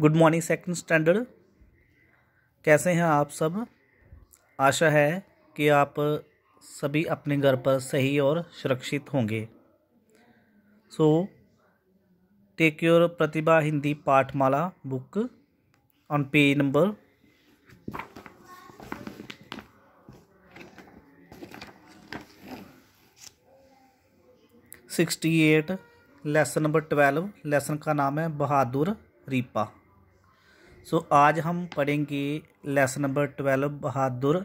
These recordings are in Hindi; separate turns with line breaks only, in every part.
गुड मॉर्निंग सेकंड स्टैंडर्ड कैसे हैं आप सब आशा है कि आप सभी अपने घर पर सही और सुरक्षित होंगे so take your Pratibha Hindi Pathmala book on page number sixty eight lesson number twelve lesson का नाम है बहादुर रीपा सो so, आज हम पढ़ेंगे लेसन नंबर ट्वेल्व बहादुर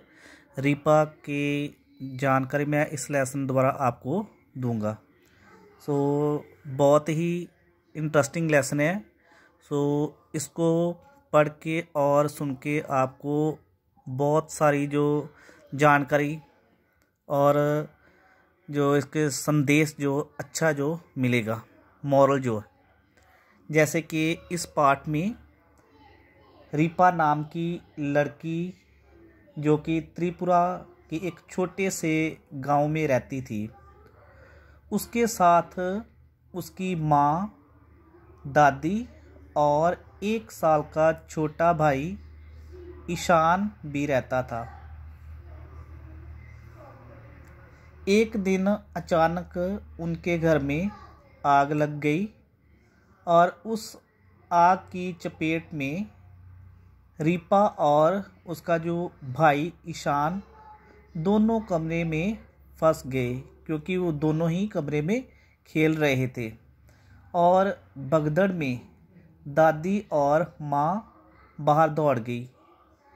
रिपा की जानकारी मैं इस लेसन द्वारा आपको दूंगा सो so, बहुत ही इंटरेस्टिंग लेसन है सो so, इसको पढ़ के और सुन के आपको बहुत सारी जो जानकारी और जो इसके संदेश जो अच्छा जो मिलेगा मॉरल जो है जैसे कि इस पार्ट में रिपा नाम की लड़की जो कि त्रिपुरा के एक छोटे से गांव में रहती थी उसके साथ उसकी माँ दादी और एक साल का छोटा भाई ईशान भी रहता था एक दिन अचानक उनके घर में आग लग गई और उस आग की चपेट में रीपा और उसका जो भाई ईशान दोनों कमरे में फंस गए क्योंकि वो दोनों ही कमरे में खेल रहे थे और बगदड़ में दादी और माँ बाहर दौड़ गई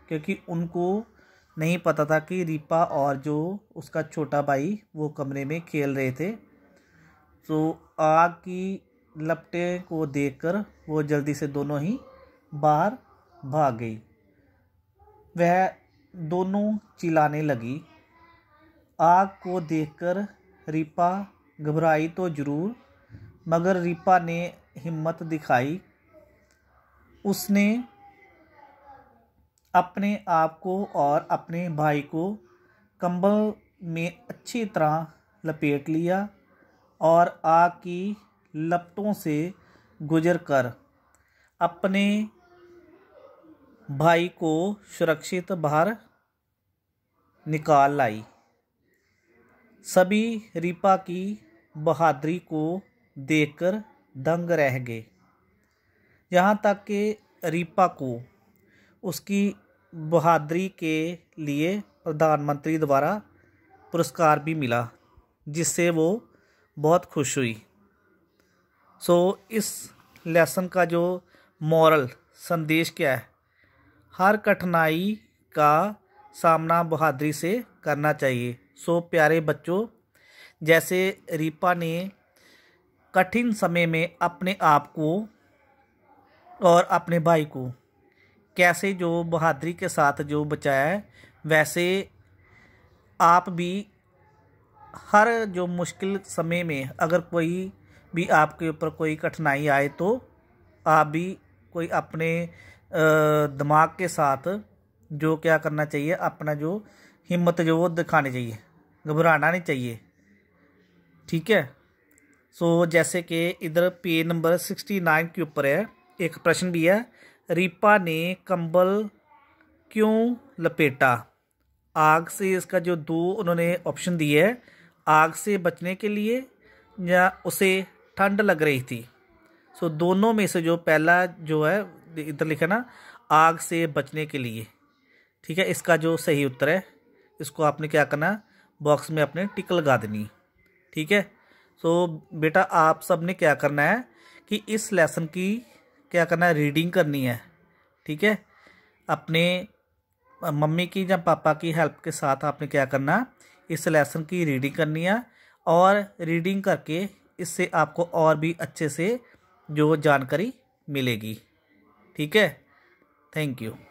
क्योंकि उनको नहीं पता था कि रीपा और जो उसका छोटा भाई वो कमरे में खेल रहे थे तो आग की लपटे को देखकर वो जल्दी से दोनों ही बाहर भाग गई वह दोनों चिल्लाने लगी आग को देखकर रिपा घबराई तो जरूर मगर रिपा ने हिम्मत दिखाई उसने अपने आप को और अपने भाई को कंबल में अच्छी तरह लपेट लिया और आग की लपटों से गुजर कर अपने भाई को सुरक्षित बाहर निकाल लाई सभी रीपा की बहादुरी को देखकर दंग रह गए यहाँ तक कि रीपा को उसकी बहादुरी के लिए प्रधानमंत्री द्वारा पुरस्कार भी मिला जिससे वो बहुत खुश हुई सो so, इस लेसन का जो मॉरल संदेश क्या है हर कठिनाई का सामना बहादुरी से करना चाहिए सो प्यारे बच्चों जैसे रीपा ने कठिन समय में अपने आप को और अपने भाई को कैसे जो बहादुरी के साथ जो बचाया है वैसे आप भी हर जो मुश्किल समय में अगर कोई भी आपके ऊपर कोई कठिनाई आए तो आप भी कोई अपने दिमाग के साथ जो क्या करना चाहिए अपना जो हिम्मत जो वो दिखानी चाहिए घबराना नहीं चाहिए ठीक है सो so, जैसे कि इधर पेज नंबर सिक्सटी नाइन के ऊपर है एक प्रश्न भी है रीपा ने कंबल क्यों लपेटा आग से इसका जो दो उन्होंने ऑप्शन दिए है आग से बचने के लिए या उसे ठंड लग रही थी सो so, दोनों में से जो पहला जो है इधर लिखा ना आग से बचने के लिए ठीक है इसका जो सही उत्तर है इसको आपने क्या करना बॉक्स में अपने टिक लगा देनी ठीक है तो बेटा आप सब ने क्या करना है कि इस लेसन की क्या करना है रीडिंग करनी है ठीक है अपने मम्मी की या पापा की हेल्प के साथ आपने क्या करना इस लेसन की रीडिंग करनी है और रीडिंग करके इससे आपको और भी अच्छे से जो जानकारी मिलेगी ठीक है थैंक यू